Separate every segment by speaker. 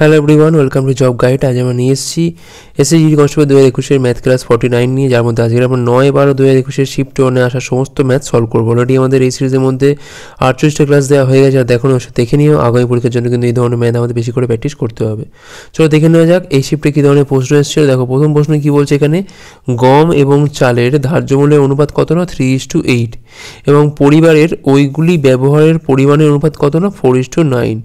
Speaker 1: hello everyone welcome to job guide আজ আমরা নিয়ে এসেছি এসএসজি কনস্টেবল দু হাজার একুশের ম্যাথ ক্লাস ফর্টি নাইন নিয়ে যার মধ্যে আজকে আমরা নয় বারো দু হাজার একুশের শিফট ওয়ানে আসা সমস্ত ম্যাথ সলভ করবো অলরেডি আমাদের এই সিরিজের মধ্যে আটচল্লিশটা ক্লাস দেওয়া হয়ে গেছে আর দেখো দেখে নিও আগামী পরীক্ষার জন্য কিন্তু এই ধরনের ম্যাথ আমাদের বেশি করে প্র্যাকটিস করতে হবে চলো দেখে নেওয়া যাক এই শিফটে কী ধরনের প্রশ্ন এসেছিল দেখো প্রথম প্রশ্ন কী বলছে এখানে গম এবং চালের ধার্য মূল্যের অনুপাত কত না থ্রি ইস টু এইট এবং পরিবারের ওইগুলি ব্যবহারের পরিমাণের অনুপাত কত না ফোর ইস টু নাইন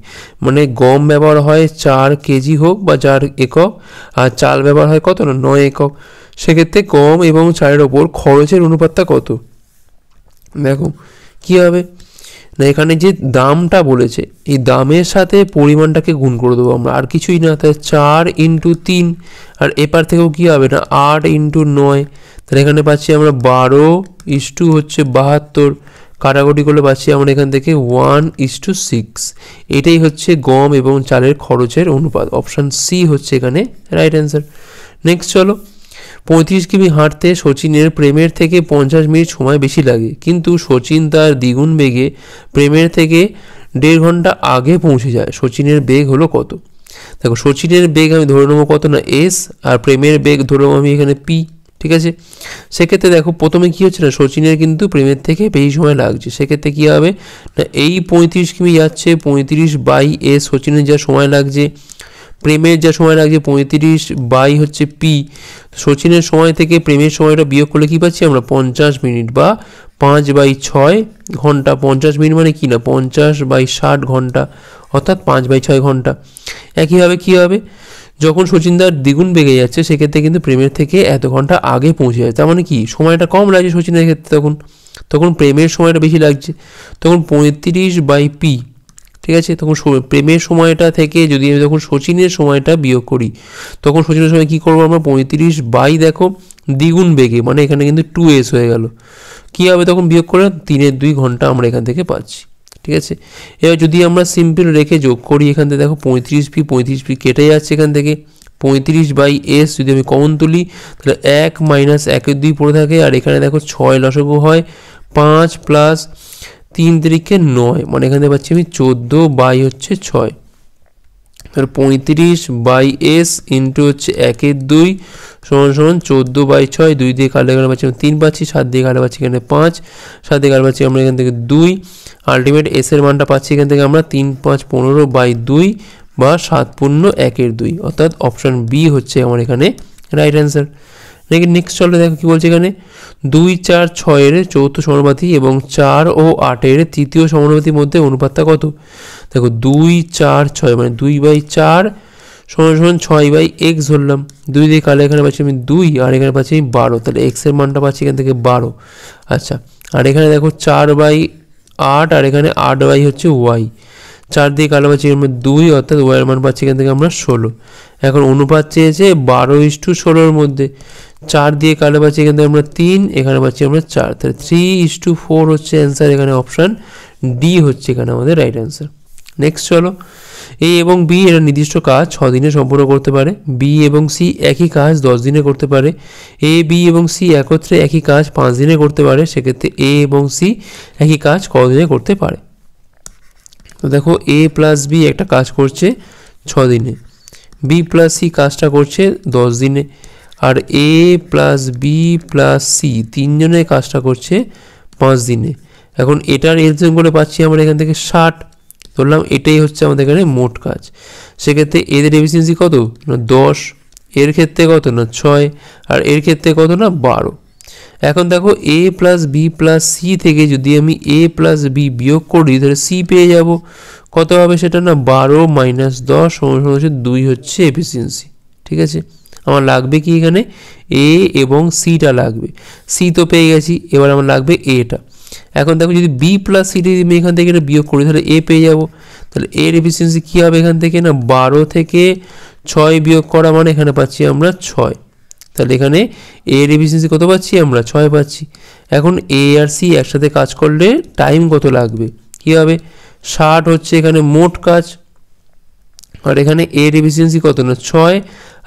Speaker 1: মানে গম ব্যবহার হয় চাল আর কেজি হোক বা যার একক আর চাল ব্যবহার হয় কত না নয় একক সেক্ষেত্রে কম এবং চালের ওপর খরচের অনুপাতটা কত দেখো কী হবে না এখানে যে দামটা বলেছে এই দামের সাথে পরিমাণটাকে গুণ করে দেবো আমরা আর কিছুই না তাহলে চার ইন্টু তিন আর এপার থেকেও কী হবে না আট ইন্টু নয় তাহলে এখানে পাচ্ছি আমরা বারো ইস্টু হচ্ছে বাহাত্তর কাটাকুটি করলে পাচ্ছি আমরা এখান থেকে ওয়ান ইস টু সিক্স এটাই হচ্ছে গম এবং চালের খরচের অনুপাত অপশান সি হচ্ছে এখানে রাইট অ্যান্সার নেক্সট চলো পঁয়ত্রিশ কিমি হাঁটতে সচিনের প্রেমের থেকে পঞ্চাশ মিনিট সময় বেশি লাগে কিন্তু সচিন তার দ্বিগুণ বেগে প্রেমের থেকে দেড় ঘন্টা আগে পৌঁছে যায় সচিনের বেগ হলো কত দেখো শচীনের বেগ আমি ধরে নেবো কত না এস আর প্রেমের বেগ ধরে নেবো আমি এখানে পি ঠিক আছে সেক্ষেত্রে দেখো প্রথমে কী হচ্ছে না শচীনের কিন্তু প্রেমের থেকে বেশি সময় লাগছে সেক্ষেত্রে কী হবে না এই পঁয়ত্রিশ কিমি যাচ্ছে পঁয়ত্রিশ বাই এ শচীনের যা সময় লাগছে প্রেমের যা সময় লাগছে পঁয়ত্রিশ বাই হচ্ছে পি শচীনের সময় থেকে প্রেমের সময়টা বিয়োগ করলে কী পাচ্ছি আমরা পঞ্চাশ মিনিট বা পাঁচ বাই ছয় ঘন্টা পঞ্চাশ মিনিট মানে কি না পঞ্চাশ বাই ষাট ঘন্টা অর্থাৎ পাঁচ বাই ছয় ঘন্টা একইভাবে কী হবে যখন সচিনদার দ্বিগুণ বেগে যাচ্ছে সেক্ষেত্রে কিন্তু প্রেমের থেকে এত ঘন্টা আগে পৌঁছে যাচ্ছে তার মানে কি সময়টা কম লাগছে সচিনের ক্ষেত্রে তখন তখন প্রেমের সময়টা বেশি লাগছে তখন পঁয়ত্রিশ বাই পি ঠিক আছে তখন প্রেমের সময়টা থেকে যদি আমি যখন সচিনের সময়টা বিয়োগ করি তখন সচিনের সময় কী করবো আমরা পঁয়ত্রিশ বাই দেখো দ্বিগুণ বেগে মানে এখানে কিন্তু টু এস হয়ে গেল কী হবে তখন বিয়োগ করে তিনের দুই ঘন্টা আমরা এখান থেকে পাচ্ছি ঠিক আছে এবার যদি আমরা সিম্পল রেখে যোগ করি এখান থেকে দেখো পঁয়ত্রিশ পি পঁয়ত্রিশ পি কেটে যাচ্ছে এখান থেকে পঁয়ত্রিশ বাই এস যদি আমি কমন তুলি তাহলে এক মাইনাস একের দুই পড়ে থাকে আর এখানে দেখো ছয় লশক হয় পাঁচ প্লাস তিন তারিখে নয় মানে এখানে পাচ্ছি আমি চোদ্দো বাই হচ্ছে ছয় তাহলে পঁয়ত্রিশ বাই এস ইন্টু হচ্ছে একের দুই সমান সমান চোদ্দো বাই ছয় দুই দিয়ে কাটলে এখানে পাচ্ছি আমি তিন পাচ্ছি সাত দিয়ে কাটলে পাচ্ছি এখানে পাঁচ সাত দিয়ে কাটলে পাচ্ছি আমরা এখান থেকে দুই আলটিমেট এস এর মানটা পাচ্ছি এখান থেকে আমরা তিন পাঁচ পনেরো বাই দুই বা সাত পূর্ণ একের দুই অর্থাৎ অপশান বি হচ্ছে আমার এখানে রাইট অ্যান্সার নাকি নেক্সট চলে দেখো কী বলছে এখানে দুই চার ছয়ের চৌথ সমানুপাতি এবং চার ও আটের তৃতীয় সমানুপাতির মধ্যে অনুপাতটা কত দেখো দুই চার ছয় মানে দুই বাই চার সমান সমান ছয় বাই এক্স ধরলাম দুই দিয়ে কালে এখানে পাচ্ছি আমি দুই আর এখানে পাচ্ছি আমি বারো তাহলে এক্সের মানটা পাচ্ছি এখান থেকে বারো আচ্ছা আর এখানে দেখো চার বাই আট আর এখানে আট ওয়াই হচ্ছে ওয়াই চার দিয়ে কালো পাচ্ছি আমরা দুই অর্থাৎ ওয়াইয়ের মান পাচ্ছি এখান থেকে আমরা ষোলো এখন অনুপাত চেয়েছে বারো ইস টু ষোলোর মধ্যে চার দিয়ে কালো পাচ্ছি এখান থেকে আমরা তিন এখানে পাচ্ছি আমরা চার তাহলে থ্রি ইস টু ফোর হচ্ছে অ্যান্সার এখানে অপশান ডি হচ্ছে এখানে আমাদের রাইট অ্যান্সার নেক্সট চলো এ এবং বি এরা নির্দিষ্ট কাজ ছ দিনে সম্পূর্ণ করতে পারে বি এবং সি একই কাজ দশ দিনে করতে পারে এ বি এবং সি একত্রে একই কাজ পাঁচ দিনে করতে পারে সেক্ষেত্রে এ এবং সি একই কাজ কদিনে করতে পারে তো দেখো এ প্লাস বি একটা কাজ করছে ছ দিনে বি প্লাস সি কাজটা করছে দশ দিনে আর A plus B plus C তিনজনে কাজটা করছে পাঁচ দিনে এখন এটার এলসিএম করে পাচ্ছি আমরা এখান থেকে ষাট ধরলাম এটাই হচ্ছে আমাদের এখানে মোট কাজ সেক্ষেত্রে এদের এফিসিয়েন্সি কত না দশ এর ক্ষেত্রে কত না ছয় আর এর ক্ষেত্রে কত না বারো এখন দেখো A plus B plus C থেকে যদি আমি এ প্লাস বি বিয়োগ করি তাহলে সি পেয়ে যাব কত হবে সেটা না বারো মাইনাস দশ সমান হচ্ছে দুই হচ্ছে এফিসিয়েন্সি ঠিক আছে আমার লাগবে কি এখানে এ এবং সিটা লাগবে সি তো পেয়ে গেছি এবার আমার লাগবে এটা এখন দেখো যদি বি প্লাস সি দিয়ে আমি এখান থেকে এটা বিয়োগ করি তাহলে এ পেয়ে যাব তাহলে এর এফিসিয়েন্সি কী হবে এখান থেকে না বারো থেকে ছয় বিয়োগ করা মানে এখানে পাচ্ছি আমরা ছয় তাহলে এখানে এর এফিসিয়েন্সি কত পাচ্ছি আমরা ছয় পাচ্ছি এখন এ আর সি একসাথে কাজ করলে টাইম কত লাগবে কী হবে ষাট হচ্ছে এখানে মোট কাজ আর এখানে এর এফিসিয়েন্সি কত না ছয়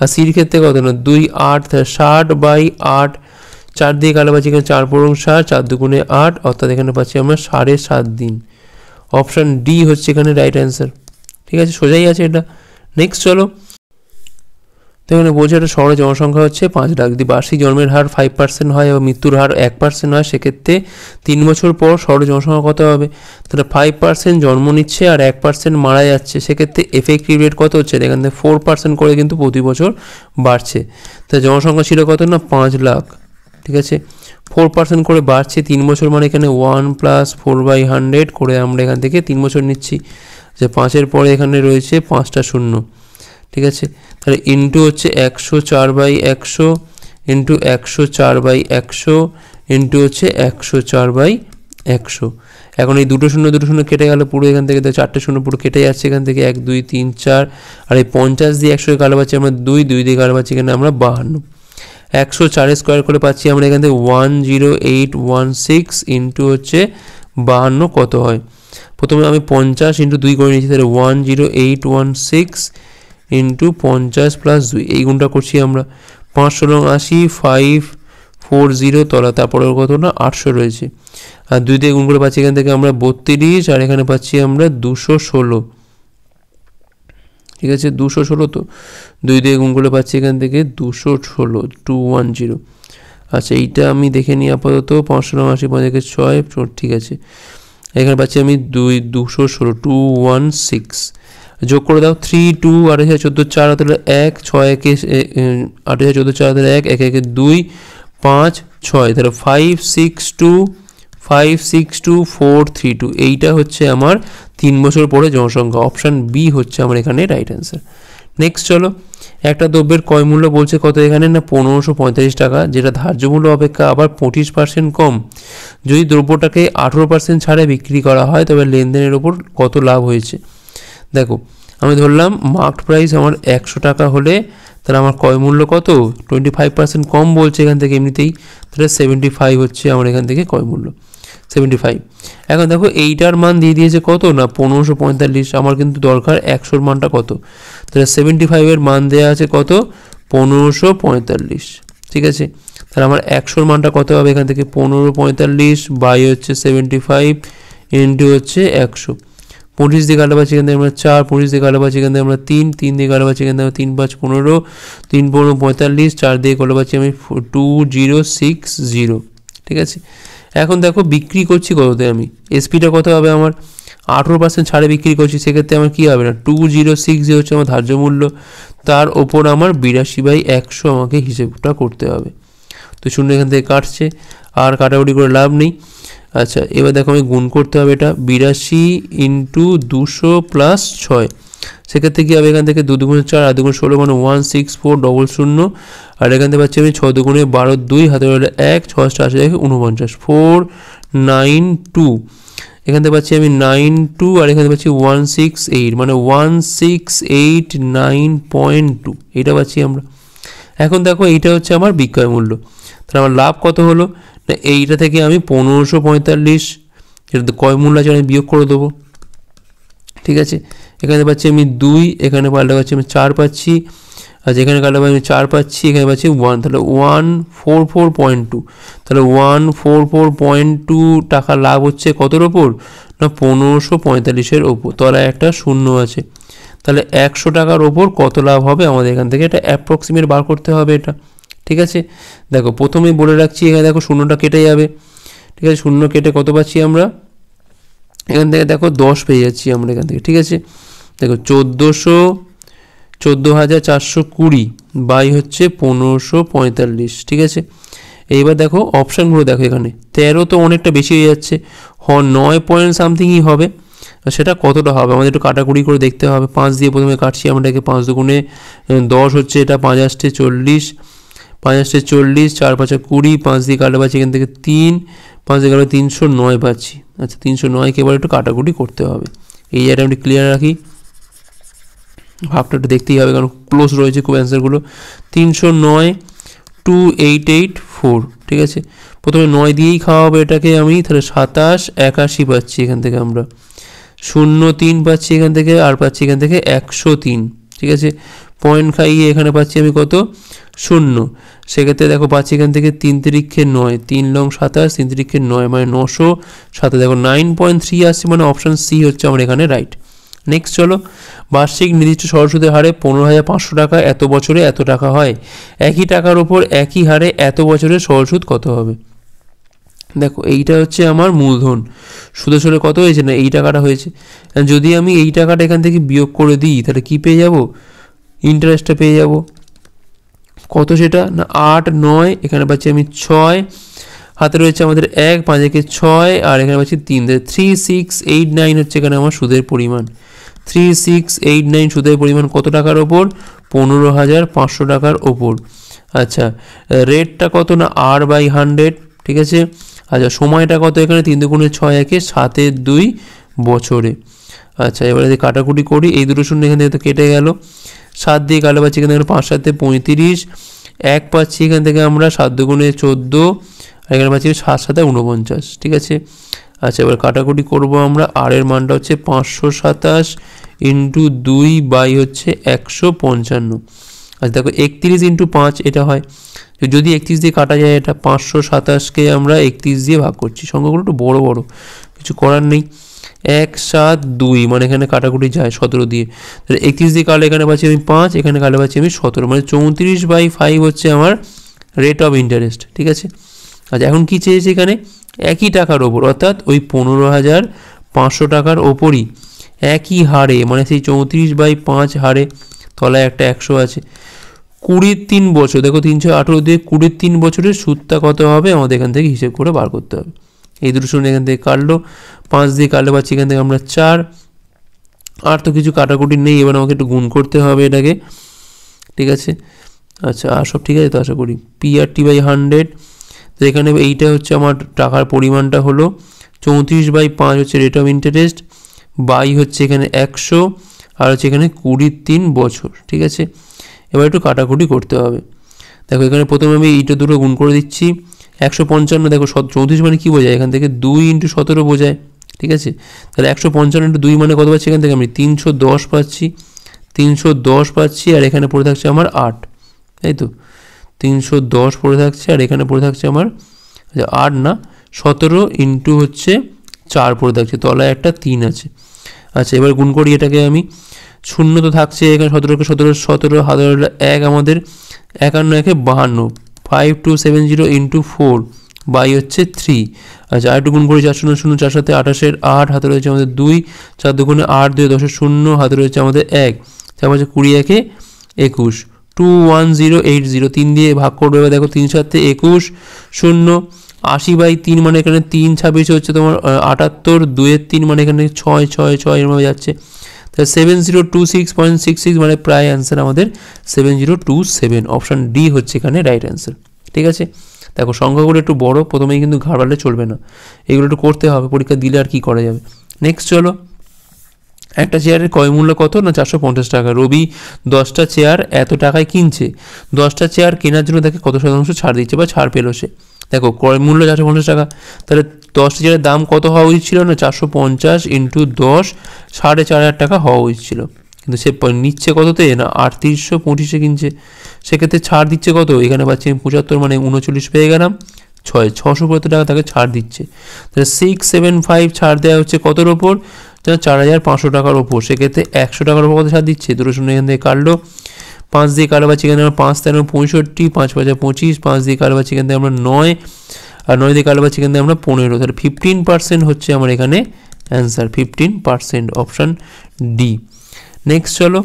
Speaker 1: আর সির ক্ষেত্রে কত না দুই আট ষাট বাই আট চার দিয়ে কাটা পাচ্ছি এখানে চার পরং সার চার দুগুণে আট অর্থাৎ এখানে পাচ্ছি আমরা সাড়ে সাত দিন অপশান ডি হচ্ছে এখানে রাইট অ্যান্সার ঠিক আছে সোজাই আছে এটা নেক্সট চলো তো এখানে বলছে একটা শহরে জনসংখ্যা হচ্ছে পাঁচ লাখ যদি বার্ষিক জন্মের হার ফাইভ পার্সেন্ট হয় এবং মৃত্যুর হার এক পার্সেন্ট হয় সেক্ষেত্রে তিন বছর পর শহরে জনসংখ্যা কত হবে তাহলে ফাইভ পার্সেন্ট জন্ম নিচ্ছে আর এক পার্সেন্ট মারা যাচ্ছে সেক্ষেত্রে এফেক্টিভ রেট কত হচ্ছে এখান থেকে ফোর পার্সেন্ট করে কিন্তু প্রতি বছর বাড়ছে তা জনসংখ্যা ছিল কত না পাঁচ লাখ ঠিক আছে ফোর পার্সেন্ট করে বাড়ছে তিন বছর মানে এখানে one plus four by hundred করে আমরা এখান থেকে তিন বছর নিচ্ছি যে পাঁচের পরে এখানে রয়েছে পাঁচটা শূন্য ঠিক আছে তাহলে ইন্টু হচ্ছে একশো চার বাই একশো ইন্টু একশো চার বাই একশো ইন্টু হচ্ছে একশো চার বাই একশো এখন এই দুটো শূন্য দুটো শূন্য কেটে গেল পুরো এখান থেকে চারটে শূন্য পুরো কেটে যাচ্ছে এখান থেকে এক দুই তিন চার আর এই পঞ্চাশ দিয়ে একশো কালো পাচ্ছি আমরা দুই দুই দিয়ে কালো পাচ্ছি এখানে আমরা বাহান্ন একশো চার স্কোয়ার করে পাচ্ছি আমরা এখান থেকে one zero eight one six into হচ্ছে বাহান্ন কত হয় প্রথমে আমি পঞ্চাশ ইন্টু দুই করে নিয়েছি তাহলে one zero eight one six into পঞ্চাশ প্লাস দুই এই গুণটা করছি আমরা পাঁচশো রং আশি ফাইভ ফোর জিরো তলা তারপরে কত না আটশো রয়েছে আর দুই দিয়ে গুণ করে পাচ্ছি এখান থেকে আমরা বত্রিশ আর এখানে পাচ্ছি আমরা দুশো ষোলো ঠিক আছে দুশো ষোলো তো দুই দিয়ে গুণ করলে পাচ্ছি এখান থেকে দুশো ষোলো টু ওয়ান জিরো আচ্ছা এইটা আমি দেখে নিই আপাতত পাঁচশো নবাশি পাঁচ একে ছয় ঠিক আছে এখানে পাচ্ছি আমি দুই দুশো ষোলো টু ওয়ান সিক্স যোগ করে দাও থ্রি টু আট হাজার চোদ্দো চার হাতের এক ছয় একে আট হাজার চোদ্দো চার হাতের এক এক একে দুই পাঁচ ছয় তাহলে five six two five six two four three two এইটা হচ্ছে আমার তিন বছর পরে জনসংখ্যা অপশান বি হচ্ছে আমার এখানে রাইট অ্যান্সার নেক্সট চলো একটা দ্রব্যের কয় মূল্য বলছে কত এখানে না পনেরোশো পঁয়তাল্লিশ টাকা যেটা ধার্য মূল্য অপেক্ষা আবার পঁচিশ পার্সেন্ট কম যদি দ্রব্যটাকে আঠেরো পার্সেন্ট ছাড়ে বিক্রি করা হয় তবে লেনদেনের ওপর কত লাভ হয়েছে দেখো আমি ধরলাম মার্কড প্রাইস আমার একশো টাকা হলে তাহলে আমার ক্রয় মূল্য কত টোয়েন্টি ফাইভ পার্সেন্ট কম বলছে এখান থেকে এমনিতেই তাহলে সেভেন্টি ফাইভ হচ্ছে আমার এখান থেকে কয় মূল্য সেভেন্টি ফাইভ এখন দেখো এইটার মান দিয়ে দিয়েছে কত না পনেরোশো পঁয়তাল্লিশ আমার কিন্তু দরকার একশোর মানটা কত তাহলে সেভেন্টি ফাইভের মান দেওয়া আছে কত পনেরোশো পঁয়তাল্লিশ ঠিক আছে তাহলে আমার একশোর মানটা কত হবে এখান থেকে পনেরো পঁয়তাল্লিশ বাই হচ্ছে সেভেন্টি ফাইভ ইন্টু হচ্ছে একশো পঁচিশ দিকে আলো পাচ্ছি এখান থেকে আমরা চার পঁচিশ দিকে আলো পাচ্ছি এখান থেকে আমরা তিন তিন দিকে আলো পাচ্ছি এখান থেকে তিন পাঁচ পনেরো তিন পনেরো পঁয়তাল্লিশ চার দিকে কাটা পাচ্ছি আমি টু জিরো সিক্স জিরো ঠিক আছে এখন দেখো বিক্রি করছি কততে আমি এসপিটা কত হবে আমার আঠেরো পার্সেন্ট ছাড়ে বিক্রি করছি সেক্ষেত্রে আমার কী হবে না টু জিরো সিক্স জিরো হচ্ছে আমার ধার্য মূল্য তার ওপর আমার বিরাশি বাই একশো আমাকে হিসেবটা করতে হবে তো শূন্য এখান থেকে কাটছে আর কাটাকুটি করে লাভ নেই আচ্ছা এবার দেখো আমি গুণ করতে হবে এটা বিরাশি ইন্টু দুশো প্লাস ছয় সেক্ষেত্রে কী হবে এখান থেকে দু দুগুণে চার আর দুগুণে ষোলো মানে ওয়ান সিক্স ফোর ডবল শূন্য আর এখান থেকে পাচ্ছি আমি ছ দুগুণে বারো দুই হাতে রইল এক ছশো আশি থেকে উনপঞ্চাশ ফোর নাইন টু এখান থেকে পাচ্ছি আমি নাইন টু আর এখানে পাচ্ছি ওয়ান সিক্স এইট মানে one six eight nine point two এটা পাচ্ছি আমরা এখন দেখো এইটা হচ্ছে আমার বিক্রয় মূল্য তাহলে আমার লাভ কত হলো না এইটা থেকে আমি পনেরোশো পঁয়তাল্লিশ কয় মূল্য আছে আমি বিয়োগ করে দেবো ঠিক আছে এখানে পাচ্ছি আমি দুই এখানে পাল্টা পাচ্ছি আমি চার পাচ্ছি আচ্ছা এখানে কাটা পাচ্ছি আমি চার পাচ্ছি এখানে পাচ্ছি ওয়ান তাহলে one four four point two তাহলে one four four point two টাকা লাভ হচ্ছে কতর ওপর না পনেরোশো পঁয়তাল্লিশের ওপর তলায় একটা শূন্য আছে তাহলে একশো টাকার ওপর কত লাভ হবে আমাদের এখান থেকে এটা অ্যাপ্রক্সিমেট বার করতে হবে এটা ঠিক আছে দেখো প্রথমেই বলে রাখছি এখানে দেখো শূন্যটা কেটে যাবে ঠিক আছে শূন্য কেটে কত পাচ্ছি আমরা এখান থেকে দেখো দশ পেয়ে যাচ্ছি আমরা এখান থেকে ঠিক আছে দেখো চোদ্দোশো চোদ্দো হাজার চারশো কুড়ি বাই হচ্ছে পনেরোশো পঁয়তাল্লিশ ঠিক আছে এইবার দেখো অপশানগুলো দেখো এখানে তেরো তো অনেকটা বেশি হয়ে যাচ্ছে হ নয় পয়েন্ট সামথিংই হবে সেটা কতটা হবে আমাদের একটু কাটাকুড়ি করে দেখতে হবে পাঁচ দিয়ে প্রথমে কাটছি আমরা একে পাঁচ দুগুণে দশ হচ্ছে এটা পাঁচ আসতে চল্লিশ পাঁচ আসতে চল্লিশ চার পাঁচে কুড়ি পাঁচ দিয়ে কাটা পাচ্ছি এখান থেকে তিন পাঁচ এগারো তিনশো নয় পাচ্ছি আচ্ছা তিনশো নয়কে এবার একটু কাটাকুটি করতে হবে এই জায়গাটা আমি ক্লিয়ার রাখি ভাবটা একটু দেখতেই হবে কারণ ক্লোজ রয়েছে খুব অ্যান্সারগুলো তিনশো নয় টু এইট এইট ফোর ঠিক আছে প্রথমে নয় দিয়েই খাওয়া হবে এটাকে আমি তাহলে সাতাশ একাশি পাচ্ছি এখান থেকে আমরা শূন্য তিন পাচ্ছি এখান থেকে আর পাচ্ছি এখান থেকে একশো তিন ঠিক আছে পয়েন্ট খাইয়ে এখানে পাচ্ছি আমি কত শূন্য সেক্ষেত্রে দেখো পাচ্ছি এখান থেকে তিন তিরিক্ষে নয় তিন লং সাতাশ তিন তিরিক্ষে নয় মানে নশো সাথে দেখো নাইন পয়েন্ট থ্রি আসছে মানে অপশান সি হচ্ছে আমার এখানে রাইট নেক্সট চলো বার্ষিক নির্দিষ্ট সরস্বতী হারে পনেরো হাজার পাঁচশো টাকা এত বছরে এত টাকা হয় একই টাকার ওপর একই হারে এত বছরে সরসুদ কত হবে দেখো এইটা হচ্ছে আমার মূলধন সুদে সুদে কত হয়েছে না এই টাকাটা হয়েছে যদি আমি এই টাকাটা এখান থেকে বিয়োগ করে দিই তাহলে কী পেয়ে যাবো ইন্টারেস্টটা পেয়ে যাব কত সেটা না আট নয় এখানে পাচ্ছি আমি ছয় হাতে রয়েছে আমাদের এক পাঁচ একে ছয় আর এখানে পাচ্ছি তিন থ্রি সিক্স এইট নাইন হচ্ছে এখানে আমার সুদের পরিমাণ থ্রি সিক্স এইট নাইন সুদের পরিমাণ কত টাকার ওপর পনেরো হাজার পাঁচশো টাকার ওপর আচ্ছা রেটটা কত না আর বাই হান্ড্রেড ঠিক আছে আচ্ছা সময়টা কত এখানে তিন দুগুণে ছয় একে সাতের দুই বছরে আচ্ছা এবারে যদি কাটাকুটি করি এই দুটো শূন্য এখানে তো কেটে গেলো সাত দিয়ে কালো পাচ্ছি এখান থেকে পাঁচ সাতে পঁয়ত্রিশ এক পাচ্ছি এখান থেকে আমরা সাত দুগুণে চোদ্দো আর এখানে পাচ্ছি সাত সাথে উনপঞ্চাশ ঠিক আছে আচ্ছা এবার কাটাকুটি করব আমরা আর এর মানটা হচ্ছে পাঁচশো সাতাশ ইন্টু দুই বাই হচ্ছে একশো পঞ্চান্ন আচ্ছা দেখো একত্রিশ ইন্টু পাঁচ এটা হয় যদি একত্রিশ দিয়ে কাটা যায় এটা পাঁচশো সাতাশকে আমরা একত্রিশ দিয়ে ভাগ করছি সংখ্যাগুলো একটু বড় বড় কিছু করার নেই এক সাত দুই মানে এখানে কাটাকুটি যায় সতেরো দিয়ে তাহলে একত্রিশ দিয়ে কাটলে এখানে পাচ্ছি আমি পাঁচ এখানে কাটলে পাচ্ছি আমি সতেরো মানে চৌত্রিশ বাই ফাইভ হচ্ছে আমার রেট অফ ইন্টারেস্ট ঠিক আছে আচ্ছা এখন কি চেয়েছে এখানে একই টাকার ওপর অর্থাৎ ওই পনেরো হাজার পাঁচশো টাকার ওপরই একই হারে মানে সেই চৌত্রিশ বাই পাঁচ হারে তলায় একটা একশো আছে কুড়ির তিন বছর দেখো তিনশো আঠেরো দিয়ে কুড়ির তিন বছরের সুদটা কত হবে আমাদের এখান থেকে হিসেব করে বার করতে হবে এই দুটো শূন্য এখান থেকে কাটলো পাঁচ দিয়ে কাটলে পাচ্ছি এখান থেকে আমরা চার আর তো কিছু কাটাকুটি নেই এবার আমাকে একটু গুণ করতে হবে এটাকে ঠিক আছে আচ্ছা আর সব ঠিক আছে তো আশা করি P R T by hundred তো এখানে এইটা হচ্ছে আমার টাকার পরিমাণটা হলো চৌত্রিশ বাই পাঁচ হচ্ছে রেট অফ ইন্টারেস্ট বাই হচ্ছে এখানে একশো আর হচ্ছে এখানে কুড়ি তিন বছর ঠিক আছে এবার একটু কাটাকুটি করতে হবে দেখো এখানে প্রথমে আমি এইটা দুটো গুণ করে দিচ্ছি একশো পঞ্চান্ন দেখো চৌত্রিশ মানে কী বোঝায় এখান থেকে দুই ইন্টু সতেরো বোঝায় ঠিক আছে তাহলে একশো পঞ্চান্ন ইন্টু দুই মানে কত পাচ্ছি এখান থেকে আমি তিনশো দশ পাচ্ছি তিনশো দশ পাচ্ছি আর এখানে পড়ে থাকছে আমার আট তাই তো তিনশো দশ পড়ে থাকছে আর এখানে পড়ে থাকছে আমার আচ্ছা, আট না সতেরো ইন্টু হচ্ছে চার পড়ে থাকছে তলায় একটা তিন আছে আচ্ছা এবার গুণ করি এটাকে আমি শূন্য তো থাকছে এখানে সতেরোকে সতেরো সতেরো হাজার এক আমাদের একান্ন একে বাহান্ন five two seven zero into four by হচ্ছে থ্রি আচ্ছা আরেকটু গুণ করে চার শূন্য শূন্য চার সাথে আঠাশের আট হাতে রয়েছে আমাদের দুই চার দুগুণে আট দুই দশের শূন্য হাতে রয়েছে আমাদের এক চার পাঁচে মানে কুড়ি একে একুশ two one zero eight zero তিন দিয়ে ভাগ করবে এবার দেখো তিন সাথে একুশ শূন্য আশি বাই তিন মানে এখানে তিন ছাব্বিশ হচ্ছে তোমার আটাত্তর দুয়ের তিন মানে এখানে ছয় ছয় ছয় এরমভাবে যাচ্ছে তাহলে seven zero two six point six six মানে প্রায় অ্যান্সার আমাদের seven zero two seven option D হচ্ছে এখানে রাইট অ্যান্সার ঠিক আছে দেখো সংখ্যাগুলো একটু বড় প্রথমেই কিন্তু ঘাড়ালে চলবে না এগুলো একটু করতে হবে পরীক্ষা দিলে আর কি করা যাবে নেক্সট চলো একটা চেয়ারের ক্রয় মূল্য কত না চারশো পঞ্চাশ টাকা রবি দশটা চেয়ার এত টাকায় কিনছে দশটা চেয়ার কেনার জন্য তাকে কত শতাংশ ছাড় দিচ্ছে বা ছাড় পেলো সে দেখো ক্রয় মূল্য চারশো পঞ্চাশ টাকা তাহলে দশটি চারের দাম কত হওয়া উচিত ছিল না চারশো পঞ্চাশ ইন্টু দশ সাড়ে চার হাজার টাকা হওয়া উচিত ছিল কিন্তু সে নিচ্ছে কততে না আটত্রিশশো পঁচিশে কিনছে সেক্ষেত্রে ছাড় দিচ্ছে কত এখানে পাচ্ছি আমি পঁচাত্তর মানে উনচল্লিশ পেয়ে গেলাম ছয় ছশো পঁচাত্তর টাকা তাকে ছাড় দিচ্ছে তাহলে সিক্স সেভেন ফাইভ ছাড় দেওয়া হচ্ছে কতর ওপর চার হাজার পাঁচশো টাকার ওপর সেক্ষেত্রে একশো টাকার ওপর কত ছাড় দিচ্ছে দুটো শূন্য এখান থেকে কাটলো পাঁচ দিয়ে কারো বা কেন্দ্রে আমরা পাঁচ তেরো পঁয়ষট্টি পাঁচ পাঁচা পঁচিশ পাঁচ দিয়ে কারো বা কেন্দ্রে আমরা নয় আর নয় দিয়ে কারো বা কেন্দ্রে আমরা পনেরো তাহলে ফিফটিন পার্সেন্ট হচ্ছে আমার এখানে answer fifteen percent option D next চলো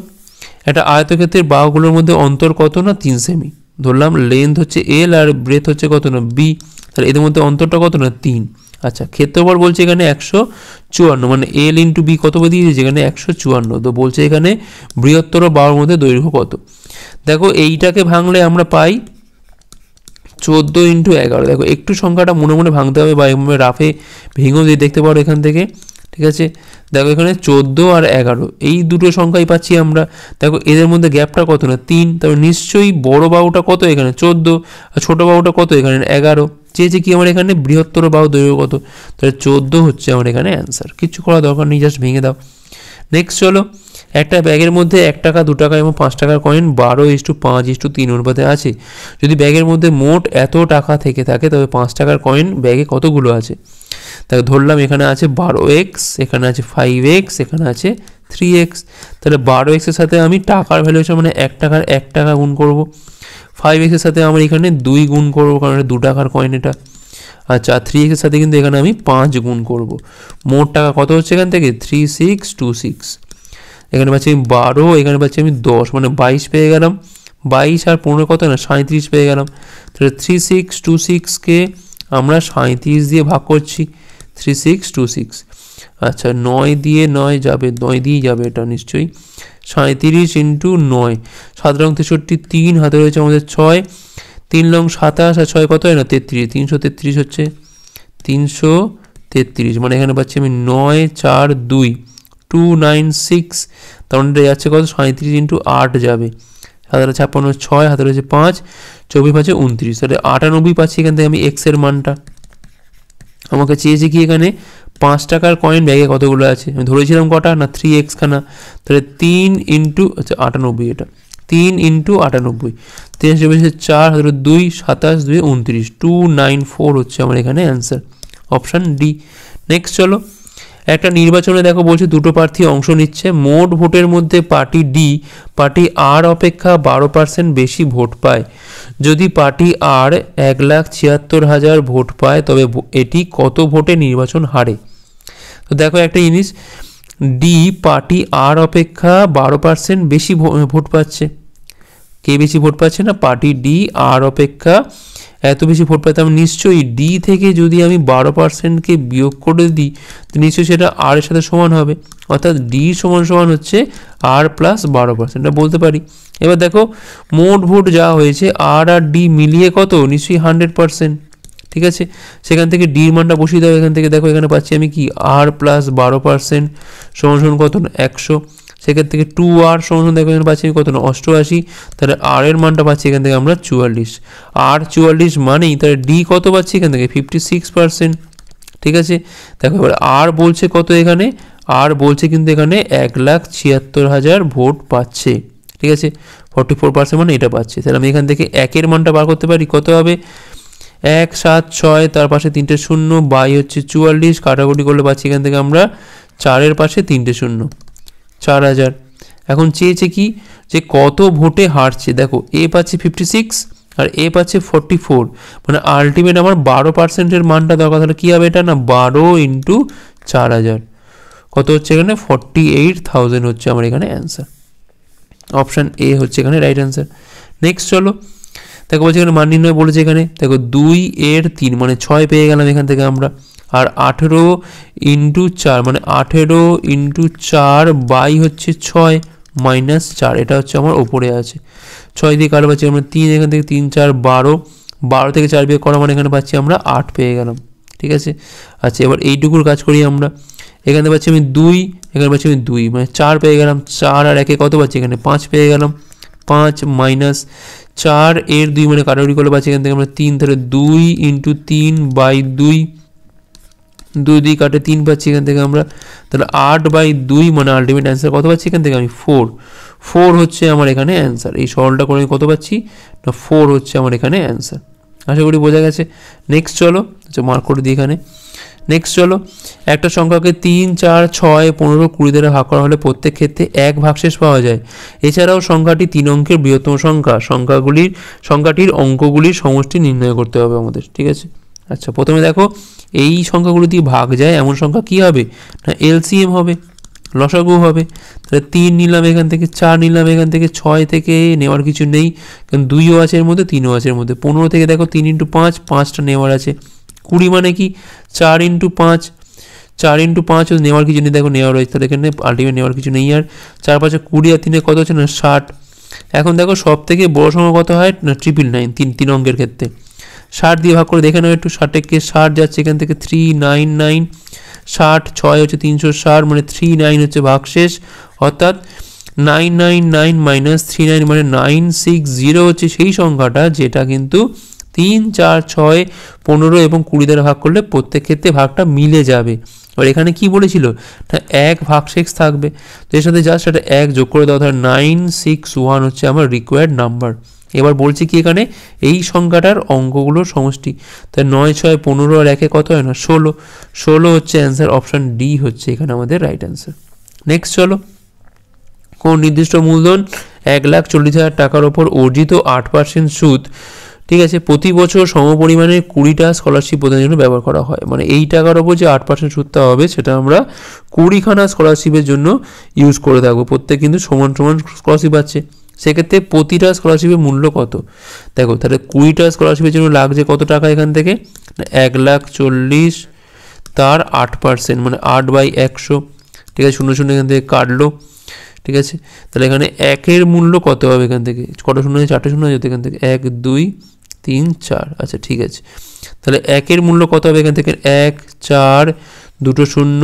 Speaker 1: একটা আয়তক্ষেত্রের বাহুগুলোর মধ্যে অন্তর কত না তিন সেমি ধরলাম লেন্থ হচ্ছে এল আর ব্রেথ হচ্ছে কত না বি তাহলে এদের মধ্যে অন্তরটা কত না তিন আচ্ছা ক্ষেত্রফল বলছে এখানে একশো চুয়ান্ন মানে এল ইন্টু বি কত দিয়েছে যেখানে একশো চুয়ান্ন তো বলছে এখানে বৃহত্তর বাহুর মধ্যে দৈর্ঘ্য কত দেখো এইটাকে ভাঙলে আমরা পাই চোদ্দো ইন্টু এগারো দেখো একটু সংখ্যাটা মনে মনে ভাঙতে হবে বা এভাবে রাফে ভেঙেও দিয়ে দেখতে পারো এখান থেকে ঠিক আছে দেখো এখানে চোদ্দো আর এগারো এই দুটো সংখ্যাই পাচ্ছি আমরা দেখো এদের মধ্যে গ্যাপটা কত না তিন তবে নিশ্চয়ই বড় বাউটা কত এখানে চোদ্দো আর ছোটো বাউটা কত এখানে এগারো চেয়েছে কি আমার এখানে বৃহত্তর বাহু দৈর্ঘ্য কত তাহলে চোদ্দো হচ্ছে আমার এখানে অ্যান্সার কিছু করা দরকার নেই জাস্ট ভেঙে দাও নেক্সট চলো একটা ব্যাগের মধ্যে এক টাকা দু টাকা এবং পাঁচ টাকার কয়েন বারো ইস্টু পাঁচ ইস্টু তিন অনুপাতে আছে যদি ব্যাগের মধ্যে মোট এত টাকা থেকে থাকে তবে পাঁচ টাকার কয়েন ব্যাগে কতগুলো আছে তাহলে ধরলাম এখানে আছে বারো এক্স এখানে আছে ফাইভ এক্স এখানে আছে থ্রি এক্স তাহলে বারো এক্সের সাথে আমি টাকার ভ্যালুয়েশন মানে এক টাকার এক টাকা গুণ করবো ফাইভ এক্সের সাথে আমার এখানে দুই গুণ করবো কারণ দু টাকার কয়েন এটা আচ্ছা থ্রি এক্সের সাথে কিন্তু এখানে আমি পাঁচ গুণ করব মোট টাকা কত হচ্ছে এখান থেকে থ্রি সিক্স টু সিক্স এখানে পাচ্ছি আমি বারো এখানে পাচ্ছি আমি দশ মানে বাইশ পেয়ে গেলাম বাইশ আর পনেরো কত না সাঁত্রিশ পেয়ে গেলাম তাহলে থ্রি সিক্স টু সিক্সকে আমরা সাঁত্রিশ দিয়ে ভাগ করছি থ্রি সিক্স টু সিক্স আচ্ছা নয় দিয়ে নয় যাবে নয় দিয়েই যাবে এটা নিশ্চয়ই সাঁত্রিশ ইন্টু নয় সাত রং তেষট্টি তিন হাতে রয়েছে আমাদের ছয় তিন রং সাতাশ আর ছয় কত হয় না তেত্রিশ তিনশো তেত্রিশ হচ্ছে তিনশো তেত্রিশ মানে এখানে পাচ্ছি আমি নয় চার দুই টু নাইন সিক্স তার মানে যাচ্ছে কত সাঁত্রিশ ইন্টু আট যাবে সাতটা ছাপ্পান্ন ছয় হাতে রয়েছে পাঁচ চব্বিশ পাঁচে উনত্রিশ তাহলে আটানব্বই পাচ্ছি এখান থেকে আমি এক্সের মানটা আমাকে চেয়েছে কি এখানে পাঁচ টাকার কয়েন ব্যাগে কতগুলো আছে আমি ধরেছিলাম কটা না থ্রি এক্স খানা তাহলে তিন ইন্টু আচ্ছা আটানব্বই এটা তিন ইন্টু আটানব্বই তিন চব্বিশে চার হাজার দুই সাতাশ দুই উনত্রিশ টু নাইন ফোর হচ্ছে আমার এখানে অ্যান্সার অপশান ডি নেক্সট চলো একটা নির্বাচনে দেখো বলছে দুটো প্রার্থী অংশ নিচ্ছে মোট ভোটের মধ্যে পার্টি ডি পার্টি আর অপেক্ষা বারো পার্সেন্ট বেশি ভোট পায় যদি পার্টি আর এক লাখ ছিয়াত্তর হাজার ভোট পায় তবে এটি কত ভোটে নির্বাচন হারে তো দেখো একটা জিনিস ডি পার্টি আর অপেক্ষা বারো পার্সেন্ট বেশি ভোট পাচ্ছে কে বেশি ভোট পাচ্ছে না পার্টি ডি আর অপেক্ষা এত বেশি ভোট পেতাম নিশ্চয়ই ডি থেকে যদি আমি বারো পার্সেন্টকে বিয়োগ করে দিই তো নিশ্চয়ই সেটা আর এর সাথে সমান হবে অর্থাৎ ডি সমান সমান হচ্ছে আর প্লাস বারো পার্সেন্টটা বলতে পারি এবার দেখো মোট ভোট যা হয়েছে আর আর ডি মিলিয়ে কত নিশ্চয়ই হান্ড্রেড পার্সেন্ট ঠিক আছে সেখান থেকে ডির মানটা বসিয়ে দাও এখান থেকে দেখো এখানে পাচ্ছি আমি কি আর প্লাস বারো পার্সেন্ট সমান কত একশো সেখান থেকে টু আর সমান দেখো এখানে পাচ্ছি আমি কত না অষ্টআশি তাহলে আর এর মানটা পাচ্ছি এখান থেকে আমরা চুয়াল্লিশ আর চুয়াল্লিশ মানেই তাহলে ডি কত পাচ্ছি এখান থেকে ফিফটি সিক্স পার্সেন্ট ঠিক আছে দেখো এবার আর বলছে কত এখানে আর বলছে কিন্তু এখানে এক লাখ ছিয়াত্তর হাজার ভোট পাচ্ছে ঠিক আছে ফর্টি ফোর পার্সেন্ট মানে এটা পাচ্ছে তাহলে আমি এখান থেকে একের মানটা বার করতে পারি কত হবে এক সাত ছয় তার পাশে তিনটে শূন্য বাই হচ্ছে চুয়াল্লিশ কাটাকুটি করলে পাচ্ছি এখান থেকে আমরা চারের পাশে তিনটে শূন্য চার হাজার এখন চেয়েছে কি যে কত ভোটে হারছে দেখো এ পাচ্ছে ফিফটি সিক্স আর এ পাচ্ছে ফোরটি ফোর মানে আলটিমেট আমার বারো পার্সেন্টের মানটা দরকার তাহলে কী হবে এটা না বারো ইন্টু চার হাজার কত হচ্ছে এখানে ফর্টি এইট থাউজেন্ড হচ্ছে আমার এখানে অ্যান্সার অপশান এ হচ্ছে এখানে রাইট অ্যান্সার নেক্সট চলো দেখো বলছে এখানে মান নির্ণয় বলেছে এখানে দেখো দুই এর তিন মানে ছয় পেয়ে গেলাম এখান থেকে আমরা আর আঠেরো ইন্টু চার মানে আঠেরো ইন্টু চার বাই হচ্ছে ছয় মাইনাস চার এটা হচ্ছে আমার ওপরে আছে ছয় দিয়ে কারো পাচ্ছি আমরা তিন এখান থেকে তিন চার বারো বারো থেকে চার বিয়ে করা মানে এখানে পাচ্ছি আমরা আট পেয়ে গেলাম ঠিক আছে আচ্ছা এবার এইটুকুর কাজ করি আমরা এখানে পাচ্ছি আমি দুই এখানে পাচ্ছি আমি দুই মানে চার পেয়ে গেলাম চার আর একে কত পাচ্ছি এখানে পাঁচ পেয়ে গেলাম পাঁচ মাইনাস চার এর দুই মানে কাটাকুটি করলে পাচ্ছি এখান থেকে আমরা তিন তাহলে দুই ইন্টু তিন বাই দুই দুই দুই কাটে তিন পাচ্ছি এখান থেকে আমরা তাহলে আট বাই দুই মানে আলটিমেট অ্যান্সার কত পাচ্ছি এখান থেকে আমি ফোর ফোর হচ্ছে আমার এখানে অ্যান্সার এই সরলটা করে আমি কত পাচ্ছি না ফোর হচ্ছে আমার এখানে অ্যান্সার আশা করি বোঝা গেছে নেক্সট চলো মার্ক আচ্ছা করে দিই এখানে নেক্সট চলো একটা সংখ্যাকে তিন চার ছয় পনেরো কুড়ি দ্বারা ভাগ করা হলে প্রত্যেক ক্ষেত্রে এক ভাগশেষ পাওয়া যায় এছাড়াও সংখ্যাটি তিন অঙ্কের বৃহত্তম সংখ্যা সংখ্যাগুলির সংখ্যাটির অঙ্কগুলির সমষ্টি নির্ণয় করতে হবে আমাদের ঠিক আছে আচ্ছা প্রথমে দেখো এই সংখ্যাগুলো দিয়ে ভাগ যায় এমন সংখ্যা কি হবে না এলসিএম হবে লসাগু হবে তাহলে তিন নিলাম এখান থেকে চার নিলাম এখান থেকে ছয় থেকে নেওয়ার কিছু নেই কারণ দুইও আছে এর মধ্যে তিনও আছে এর মধ্যে পনেরো থেকে দেখো তিন ইন্টু পাঁচ পাঁচটা নেওয়ার আছে কুড়ি মানে কি চার ইন্টু পাঁচ চার ইন্টু পাঁচ নেওয়ার কিছু নেই দেখো নেওয়া রয়েছে তাহলে এখানে আলটিমেট নেওয়ার কিছু নেই আর চার পাঁচে কুড়ি আর তিনে কত হচ্ছে না ষাট এখন দেখো সব থেকে বড় সংখ্যা কত হয় না ট্রিপল নাইন তিন তিন অঙ্কের ক্ষেত্রে ষাট দিয়ে ভাগ করে দেখে নাও একটু ষাটেকে ষাট যাচ্ছে এখান থেকে থ্রি নাইন নাইন ষাট ছয় হচ্ছে তিনশো ষাট মানে থ্রি নাইন হচ্ছে শেষ অর্থাৎ nine nine nine minus three nine মানে নাইন সিক্স জিরো হচ্ছে সেই সংখ্যাটা যেটা কিন্তু তিন চার ছয় পনেরো এবং কুড়ি দ্বারা ভাগ করলে প্রত্যেক ক্ষেত্রে ভাগটা মিলে যাবে এবার এখানে কি বলেছিল না এক ভাগ সেক্স থাকবে তো এর সাথে জাস্ট একটা এক যোগ করে দেওয়া ধর নাইন সিক্স ওয়ান হচ্ছে আমার রিকোয়ার্ড নাম্বার এবার বলছি কি এখানে এই সংখ্যাটার অঙ্কগুলোর সমষ্টি তাই নয় ছয় পনেরো আর একে কত হয় না ষোলো ষোলো হচ্ছে অ্যান্সার অপশান ডি হচ্ছে এখানে আমাদের রাইট অ্যান্সার নেক্সট চলো কোন নির্দিষ্ট মূলধন এক লাখ চল্লিশ হাজার টাকার ওপর অর্জিত আট পার্সেন্ট সুদ ঠিক আছে প্রতি বছর সমপরিমাণে কুড়িটা স্কলারশিপ প্রদানের জন্য ব্যবহার করা হয় মানে এই টাকার ওপর যে আট পার্সেন্ট সুদটা হবে সেটা আমরা কুড়িখানা স্কলারশিপের জন্য ইউজ করে থাকবো প্রত্যেক কিন্তু সমান সমান স্কলারশিপ আছে সেক্ষেত্রে প্রতিটা স্কলারশিপের মূল্য কত দেখো তাহলে কুড়িটা স্কলারশিপের জন্য লাগছে কত টাকা এখান থেকে এক লাখ চল্লিশ তার আট পার্সেন্ট মানে আট বাই একশো ঠিক আছে শূন্য শূন্য এখান থেকে কাটলো ঠিক আছে তাহলে এখানে একের মূল্য কত হবে এখান থেকে কত শূন্য চারটে শূন্য যেত এখান থেকে এক দুই তিন চার আচ্ছা ঠিক আছে তাহলে একের মূল্য কত হবে এখান থেকে এক চার দুটো শূন্য